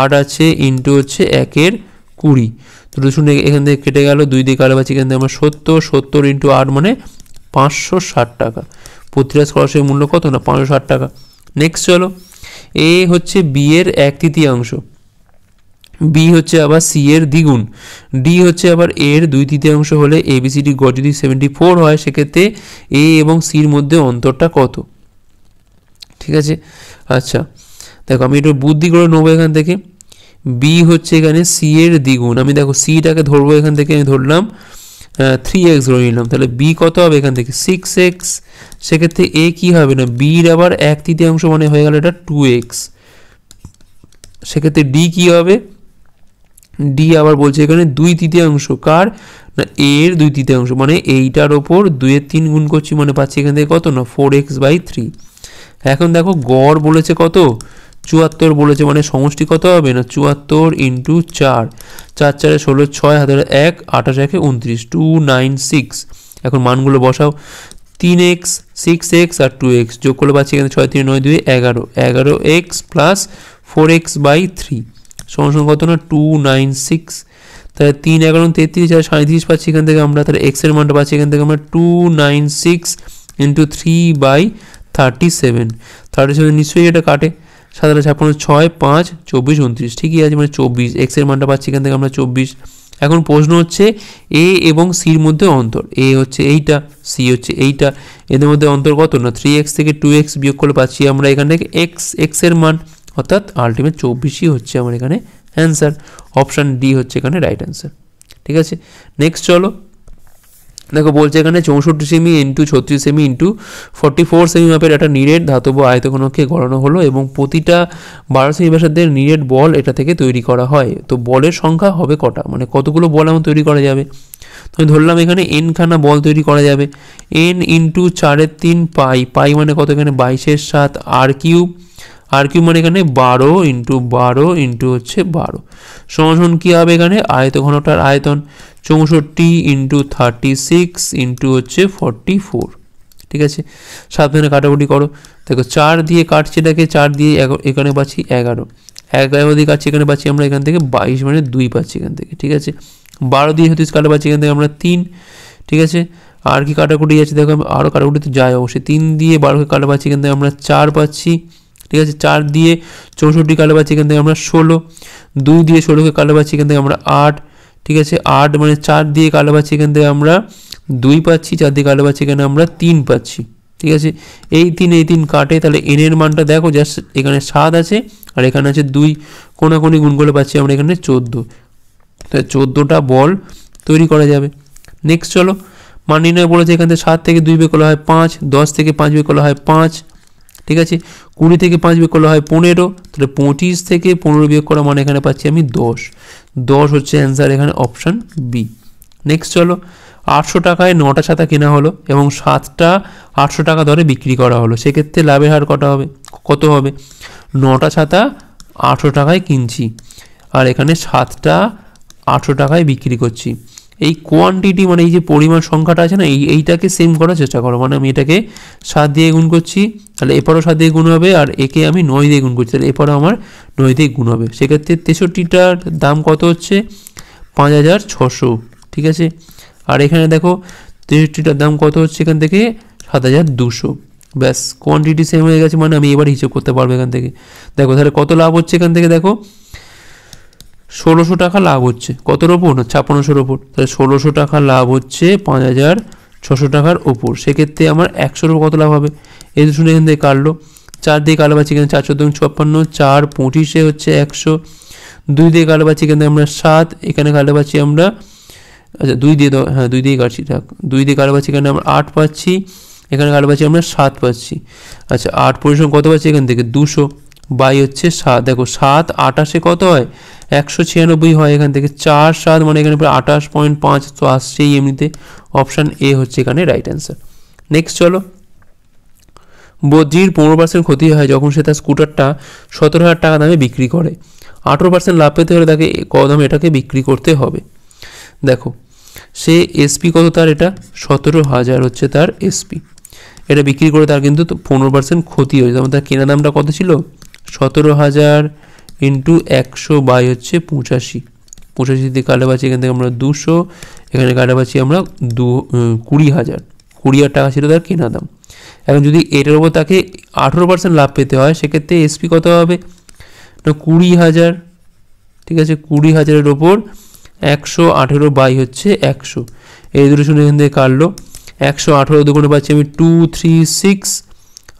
Speaker 1: আট আছে ইন্টু হচ্ছে একের কুড়ি দুটো শূন্য এখান থেকে কেটে গেল দুই দিকে আলো পাচ্ছি এখান থেকে আমার সত্তর সত্তর ইন্টু আট মানে পাঁচশো ষাট টাকা প্রতিটা স্কলারশিপের মূল্য কত না পাঁচশো ষাট টাকা নেক্সট চলো এ হচ্ছে বিয়ের এক তৃতীয়াংশ বি হচ্ছে আবার সি এর দ্বিগুণ ডি হচ্ছে আবার এ এর দুই তৃতীয়াংশ হলে এ বি এবিসিডি গড় যদি সেভেন্টি ফোর হয় সেক্ষেত্রে এ এবং সির মধ্যে অন্তরটা কত ঠিক আছে আচ্ছা দেখো আমি একটু বুদ্ধি করে নেবো এখান থেকে বি হচ্ছে এখানে সি এর দ্বিগুণ আমি দেখো সিটাকে ধরবো এখান থেকে আমি ধরলাম থ্রি এক্স ধরে নিলাম তাহলে বি কত হবে এখান থেকে সিক্স এক্স সেক্ষেত্রে এ কি হবে না বির আবার এক তৃতীয়াংশ মানে হয়ে গেল এটা টু এক্স সেক্ষেত্রে ডি কী হবে ডি আবার বলছে এখানে দুই তৃতীয়াংশ কার না এর দুই তৃতীয়াংশ মানে এইটার ওপর দুইয়ের তিন গুণ করছি মানে পাচ্ছি এখান থেকে কত না ফোর এক্স বাই থ্রি এখন দেখো গড় বলেছে কত চুয়াত্তর বলেছে মানে সমষ্টি কত হবে না চুয়াত্তর ইন্টু চার চার চারে ষোলো ছয় হাতের এক আঠাশ একে উনত্রিশ টু নাইন সিক্স এখন মানগুলো বসাও তিন এক্স সিক্স এক্স আর টু এক্স যোগ করলে পাচ্ছি এখানে ছয় তিন নয় দুই এগারো এগারো X plus four X by three সমান কত না টু নাইন সিক্স তাহলে তিন এগারো তেত্রিশ আর সাঁত্রিশ পাচ্ছি এখান থেকে আমরা তাহলে এক্সের মানটা পাচ্ছি এখান থেকে আমরা two nine six into three by thirty seven thirty seven নিশ্চয়ই এটা কাটে সাত আট ছাপ্পান্ন ছয় পাঁচ চব্বিশ উনত্রিশ ঠিকই আছে মানে চব্বিশ এক্সের মানটা পাচ্ছি এখান থেকে আমরা চব্বিশ এখন প্রশ্ন হচ্ছে এ এবং সির মধ্যে অন্তর এ হচ্ছে এইটা সি হচ্ছে এইটা এদের মধ্যে অন্তর কত না থ্রি এক্স থেকে টু এক্স বিয়োগ করে পাচ্ছি আমরা এখান থেকে এক্স এক্সের মান অর্থাৎ আলটিমেট চব্বিশই হচ্ছে আমার এখানে অ্যান্সার অপশান ডি হচ্ছে এখানে রাইট অ্যান্সার ঠিক আছে নেক্সট চলো দেখো বলছে এখানে চৌষট্টি সেমি ইন্টু ছত্রিশ সেমি ইন্টু ফর্টি ফোর সেমি ম্যাপের একটা নিরেট ধাতব আয়তকণকে গড়ানো হলো এবং প্রতিটা বারো সেমি ব্যাসার্ধের নিরেট বল এটা থেকে তৈরি করা হয় তো বলের সংখ্যা হবে কটা মানে কতগুলো বল আমার তৈরি করা যাবে তো ধরলাম এখানে এনখানা বল তৈরি করা যাবে এন ইন্টু চারের তিন পাই পাই মানে কত এখানে বাইশের সাত আর কিউব আর কিউ মানে এখানে বারো ইন্টু বারো ইন্টু হচ্ছে বারো সমাধান কী হবে এখানে ঘনটার আয়তন চৌষট্টি ইন্টু থার্টি সিক্স ইন্টু হচ্ছে ফর্টি ফোর ঠিক আছে সাত দিনে কাটাকুটি করো দেখো চার দিয়ে কাটছি এটাকে চার দিয়ে এখানে পাচ্ছি এগারো এগারো দিয়ে কাটছি এখানে পাচ্ছি আমরা এখান থেকে বাইশ মানে দুই পাচ্ছি এখান থেকে ঠিক আছে বারো দিয়ে হতিস কাটা পাচ্ছি এখান থেকে আমরা তিন ঠিক আছে আর কি কাটাকুটি আছে দেখো আমি আরও কাটাকুটি তো যাই অবশ্যই তিন দিয়ে বারোকে কাটা পাচ্ছি এখান থেকে আমরা চার পাচ্ছি ঠিক আছে চার দিয়ে চৌষট্টি কালো পাচ্ছি এখান থেকে আমরা ষোলো দুই দিয়ে ষোলোকে কালো পাচ্ছি এখান থেকে আমরা আট ঠিক আছে আট মানে চার দিয়ে কালো পাচ্ছি এখান থেকে আমরা দুই পাচ্ছি চার দিয়ে কালো পাচ্ছি এখানে আমরা তিন পাচ্ছি ঠিক আছে এই তিন এই তিন কাটে তাহলে এন এর মানটা দেখো জাস্ট এখানে সাত আছে আর এখানে আছে দুই কোনি গুণ করে পাচ্ছি আমরা এখানে চোদ্দো তাহলে চোদ্দোটা বল তৈরি করা যাবে নেক্সট চলো মান নির্ণয় বলেছে এখান থেকে সাত থেকে দুই বে করা হয় পাঁচ দশ থেকে পাঁচ বে করা হয় পাঁচ ঠিক আছে কুড়ি থেকে পাঁচ বিয়োগ করলে হয় পনেরো তাহলে পঁচিশ থেকে পনেরো বিয়োগ করা মানে এখানে পাচ্ছি আমি দশ দশ হচ্ছে অ্যান্সার এখানে অপশান বি নেক্সট চলো আটশো টাকায় নটা ছাতা কেনা হলো এবং সাতটা আটশো টাকা দরে বিক্রি করা হলো সেক্ষেত্রে লাভের হার কটা হবে কত হবে নটা ছাতা আটশো টাকায় কিনছি আর এখানে সাতটা আটশো টাকায় বিক্রি করছি এই কোয়ান্টিটি মানে এই যে পরিমাণ সংখ্যাটা আছে না এই এইটাকে সেম করার চেষ্টা করো মানে আমি এটাকে সাত দিয়ে গুণ করছি তাহলে এরপরও সাত দিয়ে গুণ হবে আর একে আমি নয় দিয়ে গুণ করছি তাহলে এপারও আমার নয় দিয়ে গুণ হবে সেক্ষেত্রে তেষট্টিটার দাম কত হচ্ছে পাঁচ হাজার ছশো ঠিক আছে আর এখানে দেখো তেষট্টিটার দাম কত হচ্ছে এখান থেকে সাত হাজার দুশো ব্যাস কোয়ান্টিটি সেম হয়ে গেছে মানে আমি এবার হিসেব করতে পারবো এখান থেকে দেখো তাহলে কত লাভ হচ্ছে এখান থেকে দেখো ষোলোশো টাকা লাভ হচ্ছে কতর ওপর না ছাপ্পান্নশোর ওপর তাহলে ষোলোশো টাকা লাভ হচ্ছে পাঁচ হাজার ছশো টাকার ওপর সেক্ষেত্রে আমার একশোর ওপর কত লাভ হবে এই শুনে এখান থেকে কাটলো চার দিয়ে কালো পাচ্ছি এখানে চার চোদ্দ ছাপ্পান্ন চার পঁচিশে হচ্ছে একশো দুই দিয়ে কালো পাচ্ছি এখানে আমরা সাত এখানে কালো পাচ্ছি আমরা আচ্ছা দুই দিয়ে হ্যাঁ দুই দিয়ে কাটছি থাক দুই দিয়ে কালো পাচ্ছি এখানে আমরা আট পাচ্ছি এখানে কালো পাচ্ছি আমরা সাত পাচ্ছি আচ্ছা আট পরিশ্রম কত পাচ্ছি এখান থেকে দুশো বাই হচ্ছে সাত দেখো সাত আটাশে কত হয় একশো ছিয়ানব্বই হয় এখান থেকে চার সাত মানে এখানে পুরো আটাশ পয়েন্ট পাঁচ তো আসছেই এমনিতে অপশান এ হচ্ছে এখানে রাইট অ্যান্সার নেক্সট চলো বদ্রির পনেরো পার্সেন্ট ক্ষতি হয় যখন সে তার স্কুটারটা সতেরো হাজার টাকা দামে বিক্রি করে আঠেরো পার্সেন্ট লাভ পেতে হলে তাকে ক দামে এটাকে বিক্রি করতে হবে দেখো সে এসপি কত তার এটা সতেরো হাজার হচ্ছে তার এসপি এটা বিক্রি করে তার কিন্তু পনেরো পার্সেন্ট ক্ষতি হয়েছে তার কেনা দামটা কত ছিল সতেরো হাজার ইন্টু একশো বাই হচ্ছে পঁচাশি পঁচাশি দিয়ে কাটা পাচ্ছি এখান থেকে আমরা দুশো এখানে কাটা পাচ্ছি আমরা দু কুড়ি হাজার কুড়ি হাজার টাকা ছিল তার কেনা দাম এখন যদি এটার ওপর তাকে আঠেরো পার্সেন্ট লাভ পেতে হয় সেক্ষেত্রে এসপি কত হবে না কুড়ি হাজার ঠিক আছে কুড়ি হাজারের ওপর একশো আঠেরো বাই হচ্ছে একশো এই দুটো শুনে এখান থেকে কাটলো একশো আঠেরো দুগুণে পাচ্ছি আমি টু থ্রি সিক্স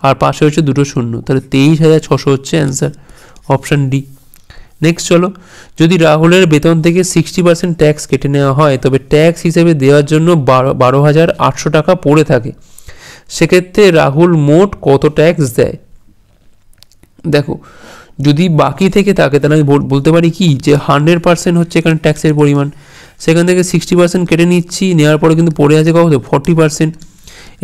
Speaker 1: আর পাশে হচ্ছে দুটো শূন্য তাহলে তেইশ হাজার ছশো হচ্ছে অ্যান্সার অপশান ডি নেক্সট চলো যদি রাহুলের বেতন থেকে সিক্সটি পার্সেন্ট ট্যাক্স কেটে নেওয়া হয় তবে ট্যাক্স হিসেবে দেওয়ার জন্য বারো বারো হাজার আটশো টাকা পড়ে থাকে সেক্ষেত্রে রাহুল মোট কত ট্যাক্স দেয় দেখো যদি বাকি থেকে থাকে তাহলে আমি বলতে পারি কি যে হান্ড্রেড পার্সেন্ট হচ্ছে এখানে ট্যাক্সের পরিমাণ সেখান থেকে সিক্সটি পার্সেন্ট কেটে নিচ্ছি নেওয়ার পরে কিন্তু পড়ে আছে কত ফর্টি পার্সেন্ট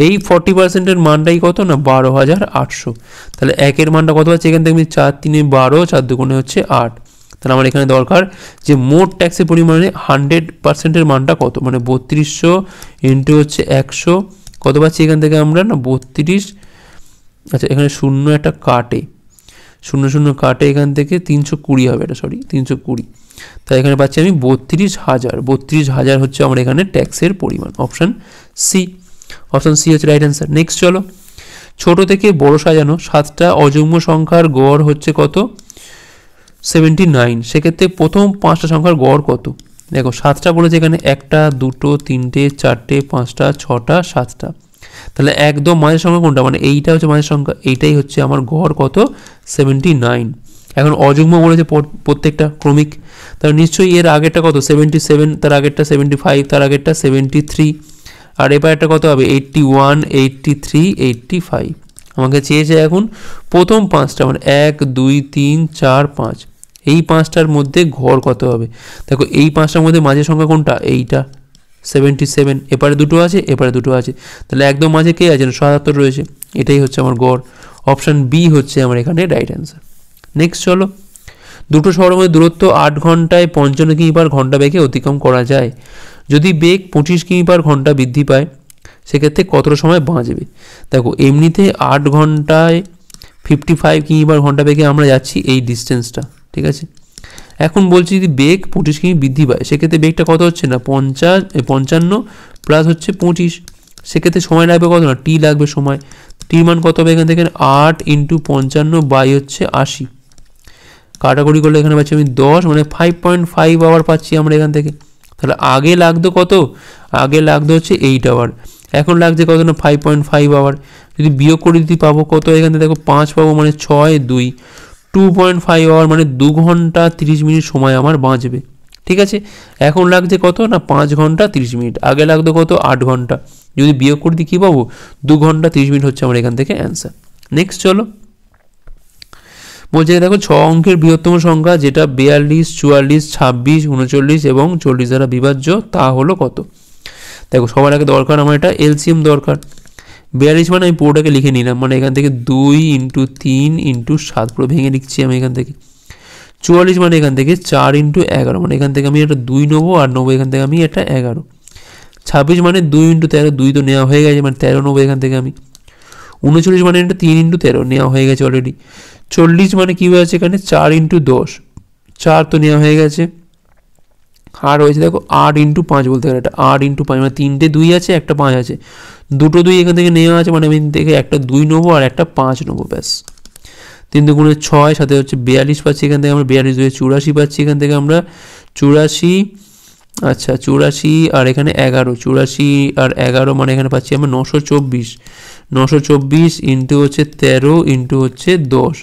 Speaker 1: এই ফর্টি পার্সেন্টের মানটাই কত না বারো হাজার আটশো তাহলে একের মানটা কত আছে এখান থেকে আমি চার তিনে বারো চার দুগুণে হচ্ছে আট তাহলে আমার এখানে দরকার যে মোট ট্যাক্সের পরিমাণে হান্ড্রেড পার্সেন্টের মানটা কত মানে বত্রিশশো ইন্টু হচ্ছে একশো কত পাচ্ছি এখান থেকে আমরা না বত্রিশ আচ্ছা এখানে শূন্য একটা কাটে শূন্য শূন্য কাটে এখান থেকে তিনশো কুড়ি হবে এটা সরি তিনশো কুড়ি তাই এখানে পাচ্ছি আমি বত্রিশ হাজার বত্রিশ হাজার হচ্ছে আমার এখানে ট্যাক্সের পরিমাণ অপশান সি অপশন সি হচ্ছে রাইট অ্যান্সার নেক্সট চলো ছোট থেকে বড় সাজানো সাতটা অযুগ্ম সংখ্যার গড় হচ্ছে কত সেভেন্টি নাইন সেক্ষেত্রে প্রথম পাঁচটা সংখ্যার গড় কত দেখো সাতটা বলেছে এখানে একটা দুটো তিনটে চারটে পাঁচটা ছটা সাতটা তাহলে একদম মাঝের সংখ্যা কোনটা মানে এইটা হচ্ছে মাঝের সংখ্যা এইটাই হচ্ছে আমার গড় কত সেভেন্টি নাইন এখন অযুগ্ম বলেছে প্রত্যেকটা ক্রমিক তাহলে নিশ্চয়ই এর আগেরটা কত সেভেন্টি সেভেন তার আগেরটা সেভেন্টি ফাইভ তার আগেরটা সেভেন্টি থ্রি আর এপারটা কত হবে eighty one eighty three eighty five আমাকে চেয়েছে এখন প্রথম পাঁচটা মানে এক দুই তিন চার পাঁচ এই পাঁচটার মধ্যে ঘর কত হবে দেখো এই পাঁচটার মধ্যে মাঝে সংখ্যা কোনটা এইটা সেভেন্টি সেভেন এপারে দুটো আছে এপারে দুটো আছে তাহলে একদম মাঝে কে আছে সাতাত্তর রয়েছে এটাই হচ্ছে আমার গড় অপশান বি হচ্ছে আমার এখানে রাইট অ্যান্সার নেক্সট চলো দুটো শহরের মধ্যে দূরত্ব আট ঘন্টায় পঞ্চান্ন কিমি পার ঘন্টা বেগে অতিক্রম করা যায় যদি বেগ পঁচিশ কিমি পার ঘন্টা বৃদ্ধি পায় সেক্ষেত্রে কতটা সময় বাঁচবে দেখো এমনিতে আট ঘন্টায় ফিফটি ফাইভ কিমি পার ঘন্টা বেগে আমরা যাচ্ছি এই ডিস্টেন্সটা ঠিক আছে এখন বলছি যদি বেগ পঁচিশ কিমি বৃদ্ধি পায় সেক্ষেত্রে বেগটা কত হচ্ছে না পঞ্চাশ পঞ্চান্ন প্লাস হচ্ছে পঁচিশ সেক্ষেত্রে সময় লাগবে কত না টি লাগবে সময় টির মান কত হবে এখান থেকে আট ইন্টু পঞ্চান্ন বাই হচ্ছে আশি কাটাকুটি করলে এখানে পাচ্ছি আমি দশ মানে ফাইভ পয়েন্ট ফাইভ আওয়ার পাচ্ছি আমরা এখান থেকে তাহলে আগে লাগতো কত আগে লাগতো হচ্ছে এইট আওয়ার এখন লাগছে কত না ফাইভ পয়েন্ট ফাইভ আওয়ার যদি বিয়োগ করে দিতে পাবো কত এখানে দেখো পাঁচ পাবো মানে ছয় দুই টু পয়েন্ট ফাইভ আওয়ার মানে দু ঘন্টা তিরিশ মিনিট সময় আমার বাঁচবে ঠিক আছে এখন লাগছে কত না পাঁচ ঘন্টা তিরিশ মিনিট আগে লাগতো কত আট ঘন্টা যদি বিয়োগ করে দিই কী পাবো দু ঘন্টা তিরিশ মিনিট হচ্ছে আমার এখান থেকে অ্যান্সার নেক্সট চলো বলছে দেখো ছ অঙ্কের বৃহত্তম সংখ্যা যেটা বিয়াল্লিশ চুয়াল্লিশ ছাব্বিশ উনচল্লিশ এবং চল্লিশ দ্বারা বিভাজ্য তা হলো কত দেখো সবার আগে দরকার আমার এটা এলসিএম দরকার বিয়াল্লিশ মানে আমি পুরোটাকে লিখে নিলাম মানে এখান থেকে দুই ইন্টু তিন ইন্টু সাত পুরো ভেঙে লিখছি আমি এখান থেকে চুয়াল্লিশ মানে এখান থেকে চার ইন্টু এগারো মানে এখান থেকে আমি একটা দুই নেবো আর নেবো এখান থেকে আমি একটা এগারো ছাব্বিশ মানে দুই ইন্টু তেরো দুই তো নেওয়া হয়ে গেছে মানে তেরো নেবো এখান থেকে আমি উনচল্লিশ মানে এটা তিন ইন্টু তেরো নেওয়া হয়ে গেছে অলরেডি চল্লিশ মানে কী হয়েছে এখানে চার ইন্টু দশ চার তো নেওয়া হয়ে গেছে আর রয়েছে দেখো আট ইন্টু পাঁচ বলতে গেলে এটা আট ইন্টু পাঁচ মানে তিনটে দুই আছে একটা পাঁচ আছে দুটো দুই এখান থেকে নেওয়া আছে মানে আমি দেখে একটা দুই নেবো আর একটা পাঁচ নেবো ব্যাস তিন দুগুণে ছয় সাথে হচ্ছে বিয়াল্লিশ পাচ্ছি এখান থেকে আমরা বিয়াল্লিশ দুই চুরাশি পাচ্ছি এখান থেকে আমরা চুরাশি আচ্ছা চুরাশি আর এখানে এগারো চুরাশি আর এগারো মানে এখানে পাচ্ছি আমরা নশো চব্বিশ নশো চব্বিশ ইন্টু হচ্ছে তেরো ইন্টু হচ্ছে দশ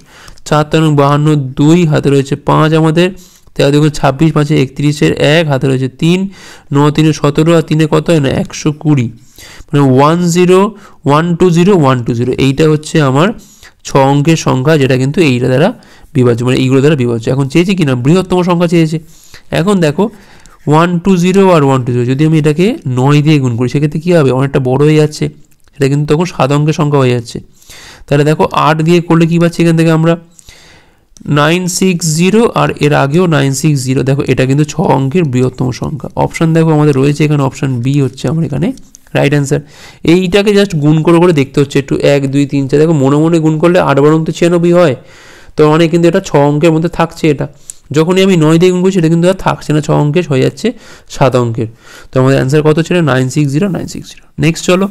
Speaker 1: চার তেরো বাহান্ন দুই হাতে রয়েছে পাঁচ আমাদের তেরো দুগুণ ছাব্বিশ পাঁচে একত্রিশের এক হাতে রয়েছে তিন ন তিনে সতেরো আর তিনে কত হয় না একশো কুড়ি মানে one zero one two zero one two zero এইটা হচ্ছে আমার ছ অঙ্কের সংখ্যা যেটা কিন্তু এইটা দ্বারা বিভাজ্য মানে এইগুলো দ্বারা বিভাজ্য এখন চেয়েছে কি না বৃহত্তম সংখ্যা চেয়েছে এখন দেখো ওয়ান টু জিরো আর ওয়ান টু জিরো যদি আমি এটাকে নয় দিয়ে গুণ করি সেক্ষেত্রে কী হবে অনেকটা বড় হয়ে যাচ্ছে এটা কিন্তু তখন সাত অঙ্কের সংখ্যা হয়ে যাচ্ছে তাহলে দেখো আট দিয়ে করলে কী পাচ্ছি এখান থেকে আমরা নাইন সিক্স জিরো আর এর আগেও নাইন সিক্স জিরো দেখো এটা কিন্তু ছ অঙ্কের বৃহত্তম সংখ্যা অপশান দেখো আমাদের রয়েছে এখানে অপশান বি হচ্ছে আমার এখানে রাইট অ্যান্সার এইটাকে জাস্ট গুণ করে করে দেখতে হচ্ছে একটু এক দুই তিন চার দেখো মনে মনে গুণ করলে আট বারং তো ছিয়ানব্বই হয় তো মানে কিন্তু এটা ছ অঙ্কের মধ্যে থাকছে এটা যখনই আমি নয় দিয়ে গুণ করছি এটা কিন্তু আর থাকছে না ছ অঙ্কের হয়ে যাচ্ছে সাত অঙ্কের তো আমাদের অ্যান্সার কত ছিল nine six zero nine six zero next চলো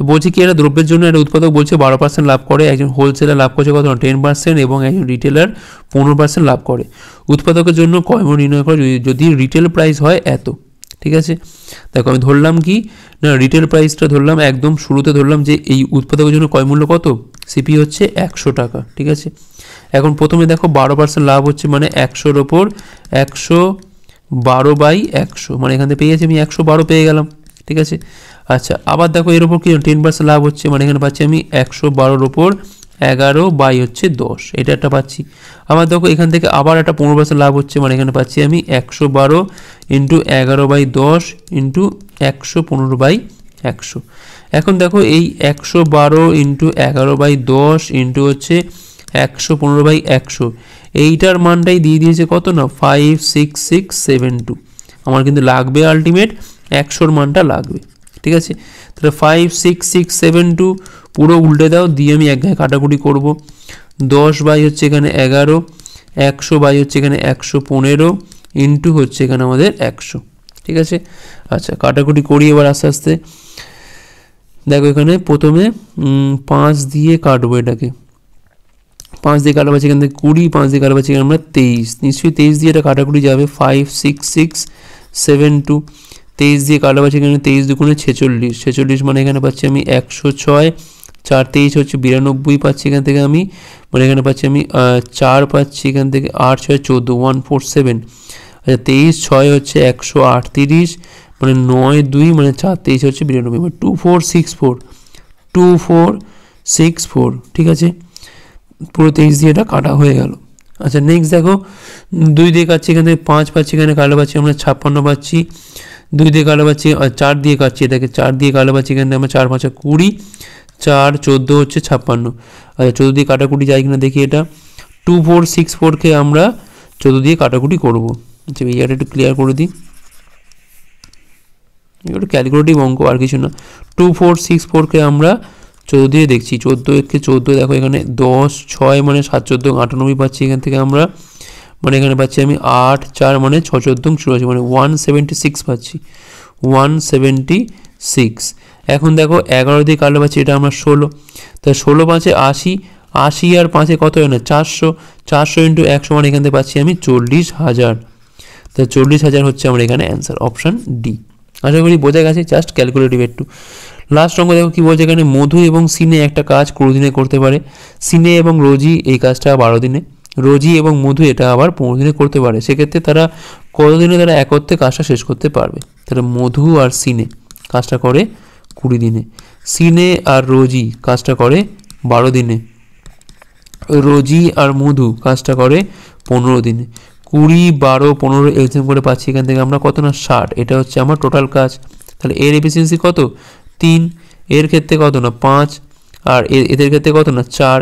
Speaker 1: তো বলছি কি এটা দ্রব্যের জন্য একটা উৎপাদক বলছে বারো পার্সেন্ট লাভ করে একজন হোলসেলার লাভ করছে কত টেন পার্সেন্ট এবং একজন রিটেলার পনেরো পার্সেন্ট লাভ করে উৎপাদকের জন্য কর্ম নির্ণয় করে যদি রিটেল প্রাইস হয় এত ঠিক আছে দেখো আমি ধরলাম কি না রিটেল প্রাইসটা ধরলাম একদম শুরুতে ধরলাম যে এই উৎপাদকের জন্য কয় মূল্য কত সিপি হচ্ছে একশো টাকা ঠিক আছে এখন প্রথমে দেখো বারো পার্সেন্ট লাভ হচ্ছে মানে একশোর ওপর একশো বারো বাই একশো মানে এখান থেকে পেয়ে গেছি আমি একশো বারো পেয়ে গেলাম ঠিক আছে আচ্ছা আবার দেখো এর ওপর কি টেন পার্সেন্ট লাভ হচ্ছে মানে এখানে পাচ্ছি আমি একশো বারোর ওপর এগারো বাই হচ্ছে দশ এটা একটা পাচ্ছি আবার দেখো এখান থেকে আবার একটা পনেরো পার্সেন্ট লাভ হচ্ছে মানে এখানে পাচ্ছি আমি একশো বারো ইন্টু এগারো বাই দশ ইন্টু একশো পনেরো বাই একশো এখন দেখো এই একশো বারো ইন্টু এগারো বাই দশ ইন্টু হচ্ছে একশো পনেরো বাই একশো এইটার মানটাই দিয়ে দিয়েছে কত না five six six seven two আমার কিন্তু লাগবে আলটিমেট একশোর মানটা লাগবে ঠিক আছে তাহলে five six six seven two পুরো উল্টে দাও দিয়ে আমি এক কাটাকুটি করব দশ বাই হচ্ছে এখানে এগারো একশো বাই হচ্ছে এখানে একশো পনেরো ইন্টু হচ্ছে এখানে আমাদের একশো ঠিক আছে আচ্ছা কাটাকুটি করি এবার আস্তে আস্তে দেখো এখানে প্রথমে পাঁচ দিয়ে কাটবো এটাকে পাঁচ দিয়ে কাটা পাচ্ছি এখান থেকে কুড়ি পাঁচ দিয়ে কাটা পাচ্ছি আমরা তেইশ নিশ্চয়ই তেইশ দিয়ে এটা কাটাকুটি যাবে five six six seven two তেইশ দিয়ে কাটা পাচ্ছি এখানে তেইশ দুগুণে ছেচল্লিশ ছেচল্লিশ মানে এখানে পাচ্ছি আমি একশো ছয় চার তেইশ হচ্ছে বিরানব্বই পাচ্ছি এখান থেকে আমি মানে এখানে পাচ্ছি আমি চার পাচ্ছি এখান থেকে আট ছয় চোদ্দো ওয়ান ফোর সেভেন আচ্ছা তেইশ ছয় হচ্ছে একশো আটত্রিশ মানে নয় দুই মানে চার তেইশ হচ্ছে বিরানব্বই মানে two four six four two four six four ঠিক আছে পুরো তেইশ দিয়ে এটা কাটা হয়ে গেল আচ্ছা নেক্সট দেখো দুই দিয়ে কাটছি এখান থেকে পাঁচ পাচ্ছি এখানে কাটা পাচ্ছি আমরা ছাপ্পান্ন পাচ্ছি দুই দিয়ে কালো পাচ্ছি চার দিয়ে কাটছি এটাকে চার দিয়ে কালো পাচ্ছি এখানে আমরা চার পাঁচা কুড়ি চার চোদ্দো হচ্ছে ছাপ্পান্ন আচ্ছা চোদ্দো দিয়ে কাটাকুটি যাই কিনা দেখি এটা টু ফোর সিক্স ফোরকে আমরা চোদ্দো দিয়ে কাটাকুটি করব আচ্ছা ইয়াটা একটু ক্লিয়ার করে দিই একটু ক্যালকুলেটিভ অঙ্ক আর কিছু না টু ফোর সিক্স ফোরকে আমরা চোদ্দো দিয়ে দেখছি চোদ্দো একে চোদ্দো দেখো এখানে দশ ছয় মানে সাত চোদ্দো আটানব্বই পাচ্ছি এখান থেকে আমরা মানে এখানে পাচ্ছি আমি আট চার মানে ছ চোদ্দ চুরাশি মানে ওয়ান সেভেন্টি সিক্স পাচ্ছি ওয়ান সেভেন্টি সিক্স এখন দেখো এগারো দিয়ে কালো পাচ্ছি এটা আমরা ষোলো তা ষোলো পাঁচে আশি আশি আর পাঁচে কত হয় না চারশো চারশো ইন্টু একশো মানে এখান থেকে পাচ্ছি আমি চল্লিশ হাজার তা চল্লিশ হাজার হচ্ছে আমার এখানে অ্যান্সার অপশান ডি আশা করি বোঝা গেছে জাস্ট ক্যালকুলেটিভ একটু লাস্ট অঙ্ক দেখো কী বলছে এখানে মধু এবং সিনে একটা কাজ কোনো দিনে করতে পারে সিনে এবং রোজি এই কাজটা বারো দিনে রোজি এবং মধু এটা আবার পনেরো দিনে করতে পারে সেক্ষেত্রে তারা কতদিনে তারা একত্রে কাজটা শেষ করতে পারবে তারা মধু আর সিনে কাজটা করে কুড়ি দিনে সিনে আর রোজি কাজটা করে বারো দিনে রোজি আর মধু কাজটা করে পনেরো দিনে কুড়ি বারো পনেরো এক্সাম করে পাচ্ছি এখান থেকে আমরা কত না ষাট এটা হচ্ছে আমার টোটাল কাজ তাহলে এর এফিসিয়েন্সি কত তিন এর ক্ষেত্রে কত না পাঁচ আর এদের ক্ষেত্রে কত না চার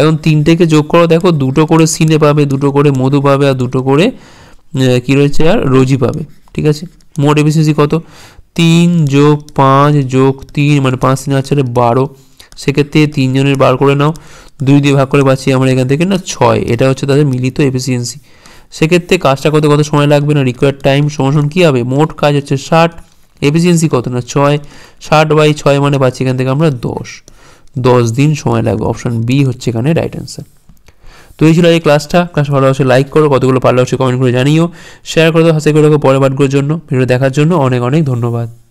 Speaker 1: এখন তিনটেকে যোগ করো দেখো দুটো করে সিনে পাবে দুটো করে মধু পাবে আর দুটো করে কী রয়েছে আর রোজি পাবে ঠিক আছে মোট এফিসিয়েন্সি কত তিন যোগ পাঁচ যোগ তিন মানে পাঁচ তিন আছে বারো সেক্ষেত্রে তিনজনের বার করে নাও দুই দিয়ে ভাগ করে পাচ্ছি আমরা এখান থেকে না ছয় এটা হচ্ছে তাদের মিলিত এফিসিয়েন্সি সেক্ষেত্রে কাজটা করতে কত সময় লাগবে না রিকোয়ার্ড টাইম সমান কী হবে মোট কাজ হচ্ছে ষাট এফিসিয়েন্সি কত না ছয় ষাট বাই ছয় মানে পাচ্ছি এখান থেকে আমরা দশ দশ দিন সময় লাগবে অপশন বি হচ্ছে এখানে রাইট অ্যান্সার তো এই ছিল এই ক্লাসটা ক্লাস ভালো অবশ্যই লাইক করো কতগুলো পারলে অবশ্যই কমেন্ট করে জানিও শেয়ার করে দাও হাসি করে রাখো পরে পাঠগুলোর জন্য ভিডিও দেখার জন্য অনেক অনেক ধন্যবাদ